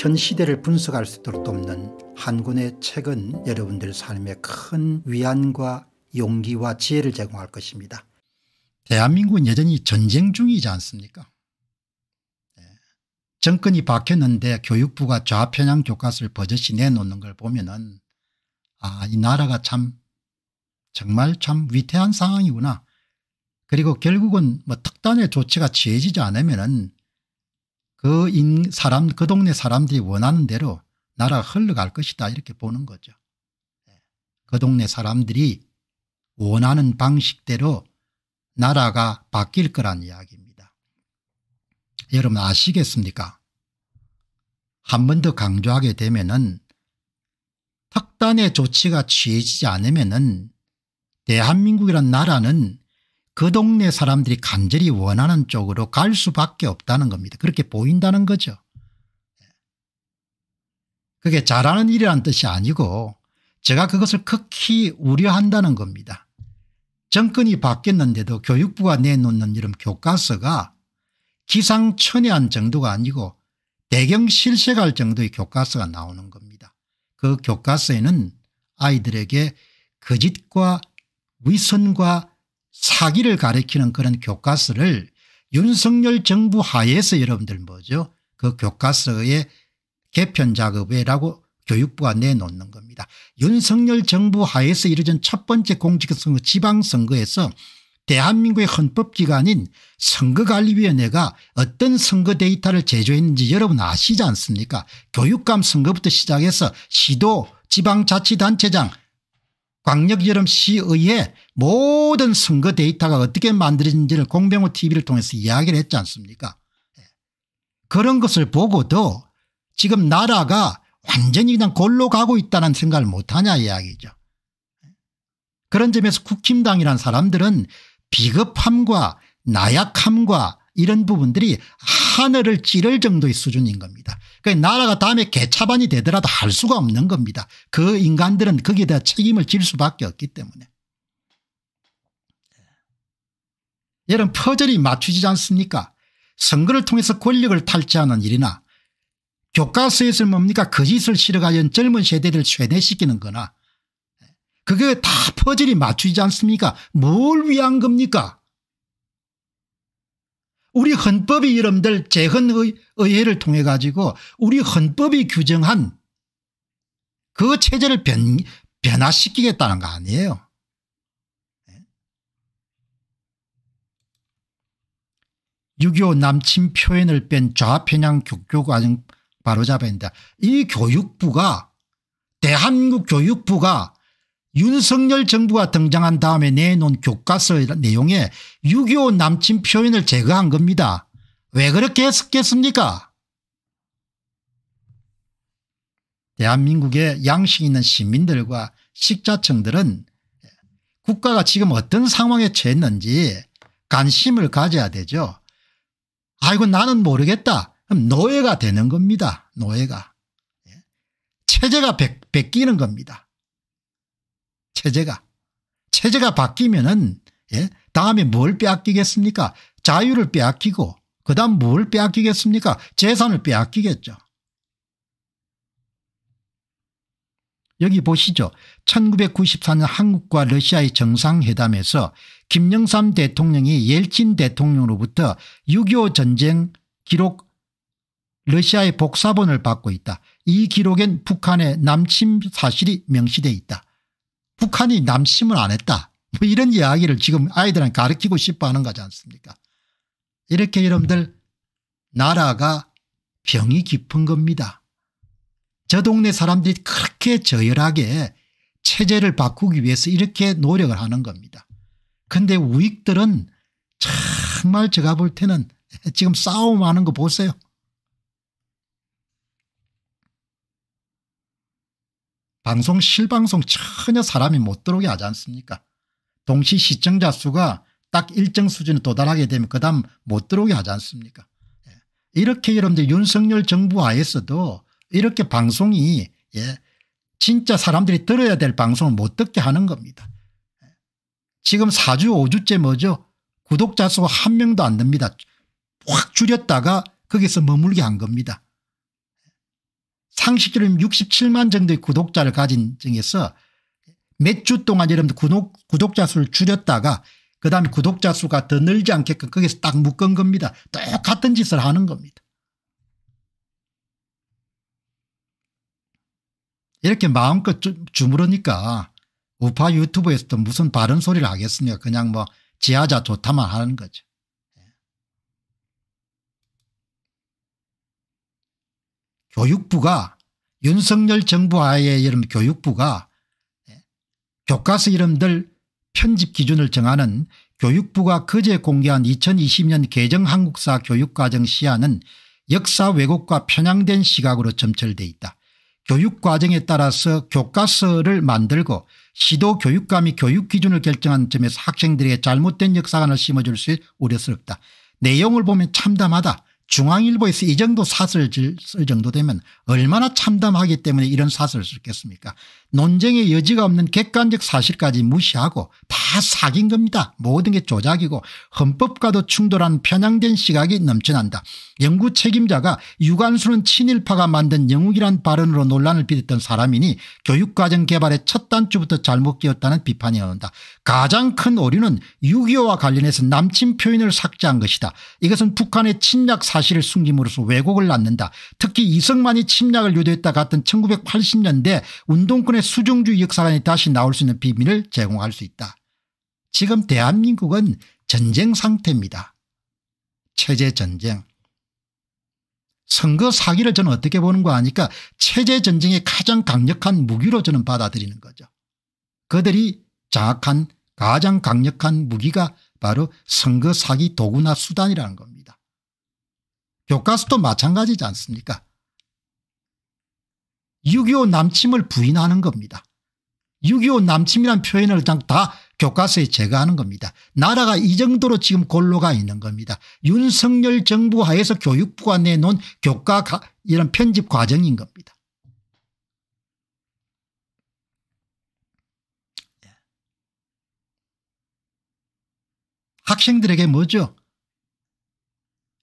현 시대를 분석할 수 있도록 돕는 한군의 책은 여러분들 삶에 큰 위안과 용기와 지혜를 제공할 것입니다. 대한민국은 여전히 전쟁 중이지 않습니까 예. 정권이 박혔는데 교육부가 좌편향 교과서를 버젓이 내놓는 걸 보면 은 아, 이 나라가 참 정말 참 위태한 상황이구나. 그리고 결국은 뭐 특단의 조치가 취해지지 않으면 은그 인, 사람, 그 동네 사람들이 원하는 대로 나라가 흘러갈 것이다 이렇게 보는 거죠. 예. 그 동네 사람들이 원하는 방식대로 나라가 바뀔 거란 이야기입니다. 여러분 아시겠습니까? 한 번 더 강조하게 되면은 특단의 조치가 취해지지 않으면은 대한민국이란 나라는 그 동네 사람들이 간절히 원하는 쪽으로 갈 수밖에 없다는 겁니다. 그렇게 보인다는 거죠. 그게 잘하는 일이라는 뜻이 아니고 제가 그것을 극히 우려한다는 겁니다. 정권이 바뀌었는데도 교육부가 내놓는 이런 교과서가 기상천외한 정도가 아니고 대경 실색할 정도의 교과서가 나오는 겁니다. 그 교과서에는 아이들에게 거짓과 위선과 사기를 가리키는 그런 교과서를 윤석열 정부 하에서 여러분들 뭐죠 그 교과서의 개편 작업이라고 교육부가 내놓는 겁니다. 윤석열 정부 하에서 이루어진 첫 번째 공직선거 지방선거에서 대한민국의 헌법기관인 선거관리위원회가 어떤 선거 데이터를 제조했는지 여러분 아시지 않습니까 교육감 선거부터 시작해서 시도 지방자치단체장 광역여름시의회 모든 선거 데이터가 어떻게 만들어진지를 공병호 tv를 통해서 이야기를 했지 않습니까 예. 그런 것을 보고도 지금 나라가 완전히 그냥 골로 가고 있다는 생각을 못하냐 이야기죠. 예. 그런 점에서 국힘당이란 사람들은 비겁함과 나약함과 이런 부분들이 하늘을 찌를 정도의 수준인 겁니다. 그러니까 나라가 다음에 개차반이 되더라도 할 수가 없는 겁니다. 그 인간들은 거기에 대한 책임을 질 수밖에 없기 때문에. 여러 퍼즐이 맞추지 않습니까 선거를 통해서 권력을 탈취하는 일이나 교과서에서 뭡니까 거짓을 그 실어가는 젊은 세대를 쇠뇌시키는 거나 그게 다 퍼즐이 맞추지 않습니까 뭘 위한 겁니까 우리 헌법이 여러분들 재헌의회를 통해 가지고 우리 헌법이 규정한 그 체제를 변, 변화시키겠다는 거 아니에요. 6.25 남침 표현을 뺀 좌편향 교교과정 바로잡아야 된다. 이 교육부가 대한민국 교육부가 윤석열 정부가 등장한 다음에 내놓은 교과서 내용에 6.25 남친 표현을 제거한 겁니다. 왜 그렇게 했겠습니까 대한민국의 양식 있는 시민들과 식자층들은 국가가 지금 어떤 상황에 처했는지 관심을 가져야 되죠. 아이고 나는 모르겠다. 그럼 노예가 되는 겁니다. 노예가. 예. 체제가 베, 베끼는 겁니다. 체제가. 체제가 바뀌면은 예? 다음에 뭘 빼앗기겠습니까? 자유를 빼앗기고 그다음 뭘 빼앗기겠습니까? 재산을 빼앗기겠죠. 여기 보시죠. 1994년 한국과 러시아의 정상회담에서 김영삼 대통령이 옐친 대통령으로부터 6.25 전쟁 기록 러시아의 복사본을 받고 있다. 이 기록엔 북한의 남침 사실이 명시돼 있다. 북한이 남침을 안 했다. 뭐 이런 이야기를 지금 아이들한테 가르치고 싶어하는 거지 않습니까 이렇게 여러분들 나라가 병이 깊은 겁니다. 저 동네 사람들이 그렇게 저열하게 체제를 바꾸기 위해서 이렇게 노력을 하는 겁니다. 근데 우익들은 정말 제가 볼 때는 지금 싸움하는 거 보세요. 방송 실방송 전혀 사람이 못 들어오게 하지 않습니까 동시 시청자 수가 딱 일정 수준에 도달하게 되면 그 다음 못 들어오게 하지 않습니까 예. 이렇게 여러분들 윤석열 정부 하에서도 이렇게 방송이 예. 진짜 사람들이 들어야 될 방송을 못 듣게 하는 겁니다 예. 지금 4주 5주째 뭐죠 구독자 수가 한 명도 안 됩니다 확 줄였다가 거기서 머물게 한 겁니다 상식기름 67만 정도의 구독자를 가진 중에서 몇 주 동안 여러분 구독, 구독자 수를 줄였다가 그다음에 구독자 수가 더 늘지 않게끔 거기서 딱 묶은 겁니다. 똑같은 짓을 하는 겁니다. 이렇게 마음껏 주무르니까 우파 유튜브에서도 무슨 바른 소리를 하겠습니까 그냥 뭐 지하자 좋다만 하는 거죠. 교육부가 윤석열 정부 하에 이름 교육부가 예, 교과서 이름들 편집 기준을 정하는 교육부가 그제 공개한 2020년 개정 한국사 교육과정 시안은 역사 왜곡과 편향된 시각으로 점철돼 있다. 교육과정에 따라서 교과서를 만들고 시도 교육감이 교육 기준을 결정한 점에서 학생들에게 잘못된 역사관을 심어줄 수 우려스럽다. 내용을 보면 참담하다. 중앙일보에서 이 정도 사설 쓸 정도 되면 얼마나 참담하기 때문에 이런 사설을 쓸겠습니까 논쟁의 여지가 없는 객관적 사실까지 무시하고 다사귄 겁니다. 모든 게 조작이고 헌법과도 충돌한 편향된 시각이 넘쳐난다. 연구 책임자가 유관수는 친일파가 만든 영웅이란 발언으로 논란을 빚었던 사람이니 교육과정 개발의 첫 단추부터 잘못 끼었다는 비판이 나온다. 가장 큰 오류는 6.25와 관련해서 남친 표현을 삭제한 것이다. 이것은 북한의 침략 사 사실을 숨김으로써 왜곡을 낳는다. 특히 이승만이 침략을 유도했다 같은 1980년대 운동권의 수중주의 역사관이 다시 나올 수 있는 비밀을 제공할 수 있다. 지금 대한민국은 전쟁 상태입니다. 체제 전쟁. 선거 사기를 저는 어떻게 보는 거 아니까 체제 전쟁의 가장 강력한 무기로 저는 받아들이는 거죠. 그들이 장악한 가장 강력한 무기가 바로 선거 사기 도구나 수단이라는 겁니다. 교과서도 마찬가지지 않습니까 6.25 남침을 부인하는 겁니다. 6.25 남침이란 표현을 다 교과서에 제거하는 겁니다. 나라가 이 정도로 지금 골로가 있는 겁니다. 윤석열 정부 하에서 교육부가 내놓은 교과 이런 편집 과정인 겁니다. 학생들에게 뭐죠?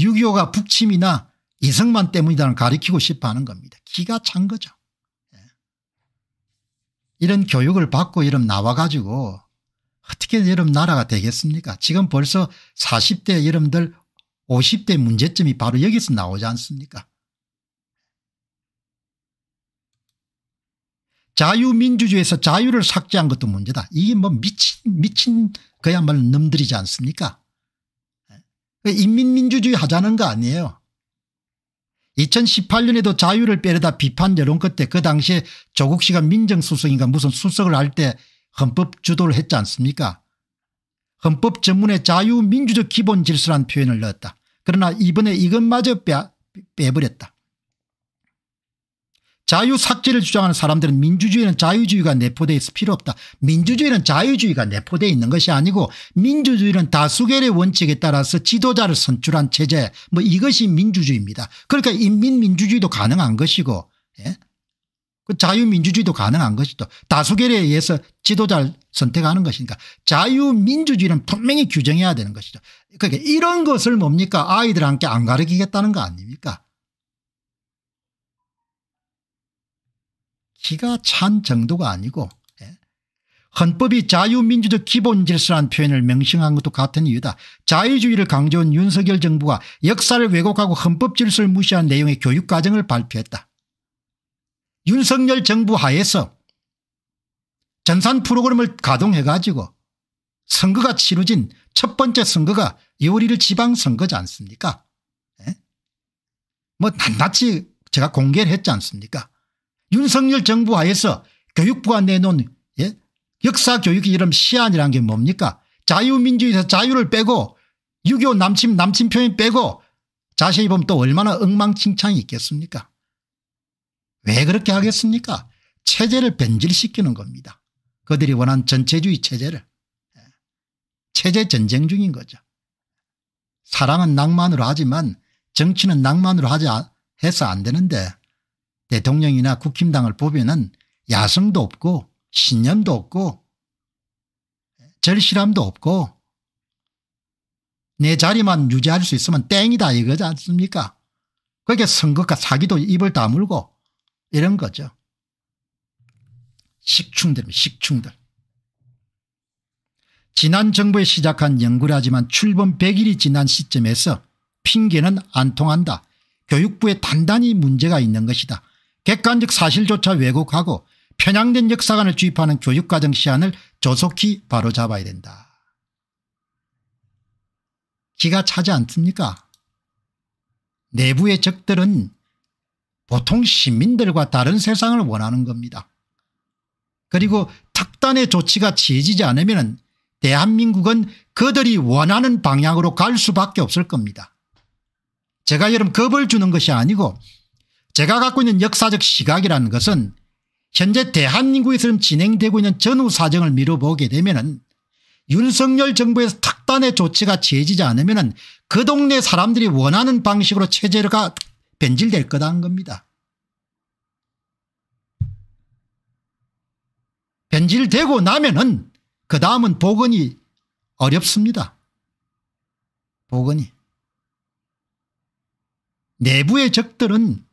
6.25가 북침이나 이승만 때문이다는 가리키고 싶어하는 겁니다. 기가 찬 거죠. 예. 이런 교육을 받고 이런 나와가지고 어떻게 여름 나라가 되겠습니까 지금 벌써 40대 여러분들 50대 문제점이 바로 여기서 나오지 않습니까 자유민주주의에서 자유를 삭제한 것도 문제다. 이게 뭐 미친 미친 그야말로 놈들이지 않습니까 인민민주주의 하자는 거 아니에요. 2018년에도 자유를 빼려다 비판 여론 끝에 그 당시에 조국 씨가 민정수석인가 무슨 수석을 할 때 헌법 주도를 했지 않습니까? 헌법 전문의 자유민주적 기본 질서란 표현을 넣었다. 그러나 이번에 이것마저 빼, 빼버렸다. 자유 삭제를 주장하는 사람들은 민주주의는 자유주의가 내포되어 있을 필요 없다. 민주주의는 자유주의가 내포되어 있는 것이 아니고 민주주의는 다수결의 원칙에 따라서 지도자를 선출한 체제 뭐 이것이 민주주의입니다. 그러니까 인민민주주의도 가능한 것이고 예? 그 자유민주주의도 가능한 것이죠. 다수결에 의해서 지도자를 선택하는 것이니까 자유민주주의는 분명히 규정해야 되는 것이죠. 그러니까 이런 것을 뭡니까 아이들한테 안 가르치겠다는 거 아닙니까 기가 찬 정도가 아니고 예. 헌법이 자유민주적 기본질서라는 표현을 명칭한 것도 같은 이유다. 자유주의를 강조한 윤석열 정부가 역사를 왜곡하고 헌법 질서를 무시한 내용의 교육과정을 발표했다. 윤석열 정부 하에서 전산 프로그램을 가동해 가지고 선거가 치러진 첫 번째 선거가 2월 1 지방선거지 않습니까 에? 예? 뭐 낱낱이 제가 공개를 했지 않습니까 윤석열 정부 하에서 교육부가 내놓은 예? 역사교육이 이름 시안이란 게 뭡니까 자유민주에서 자유를 빼고 6.25 남침 남침 표현 빼고 자세히 보면 또 얼마나 엉망진창이 있겠습니까 왜 그렇게 하겠습니까 체제를 변질시키는 겁니다 그들이 원한 전체주의 체제를 예. 체제 전쟁 중인 거죠 사랑은 낭만으로 하지만 정치는 낭만으로 하자 해서 안 되는데 대통령이나 국힘당을 보면 야성도 없고 신념도 없고 절실함도 없고 내 자리만 유지할 수 있으면 땡이다 이거지 않습니까 그게 선거가 사기도 입을 다물고 이런 거죠. 식충들 식충들. 지난 정부에 시작한 연구를하지만 출범 100일이 지난 시점에서 핑계는 안 통한다. 교육부에 단단히 문제가 있는 것이다. 객관적 사실조차 왜곡하고 편향된 역사관을 주입하는 교육과정 시안을 조속히 바로잡아야 된다. 기가 차지 않습니까? 내부의 적들은 보통 시민들과 다른 세상을 원하는 겁니다. 그리고 특단의 조치가 취해지지 않으면 대한민국은 그들이 원하는 방향으로 갈 수밖에 없을 겁니다. 제가 여러분 겁을 주는 것이 아니고 제가 갖고 있는 역사적 시각이라는 것은 현재 대한민국에서 진행되고 있는 전후 사정을 미뤄보게 되면 윤석열 정부에서 특단의 조치가 취해지지 않으면 그 동네 사람들이 원하는 방식으로 체제가 변질될 거다는 겁니다. 변질되고 나면은 그 다음은 복원이 어렵습니다. 복원이. 내부의 적들은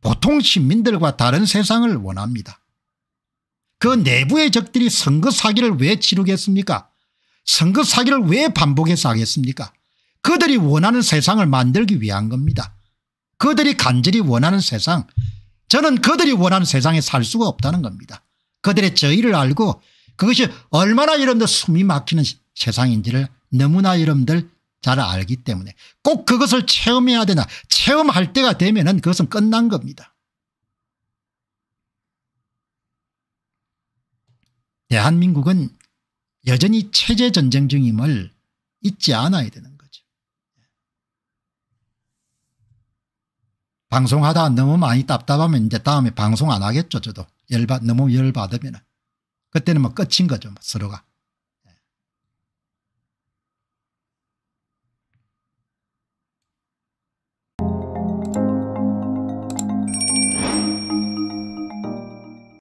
보통 시민들과 다른 세상을 원합니다. 그 내부의 적들이 선거 사기를 왜 치르겠습니까? 선거 사기를 왜 반복해서 하겠습니까? 그들이 원하는 세상을 만들기 위한 겁니다. 그들이 간절히 원하는 세상 저는 그들이 원하는 세상에 살 수가 없다는 겁니다. 그들의 저의를 알고 그것이 얼마나 여러분들 숨이 막히는 세상인지를 너무나 여러분들 잘 알기 때문에 꼭 그것을 체험해야 되나 체험할 때가 되면 은 그것은 끝난 겁니다. 대한민국은 여전히 체제전쟁 중임을 잊지 않아야 되는 거죠. 방송하다 너무 많이 답답하면 이제 다음에 방송 안 하겠죠 저도. 열받, 너무 열받으면 그때는 뭐 끝인 거죠 뭐 서로가.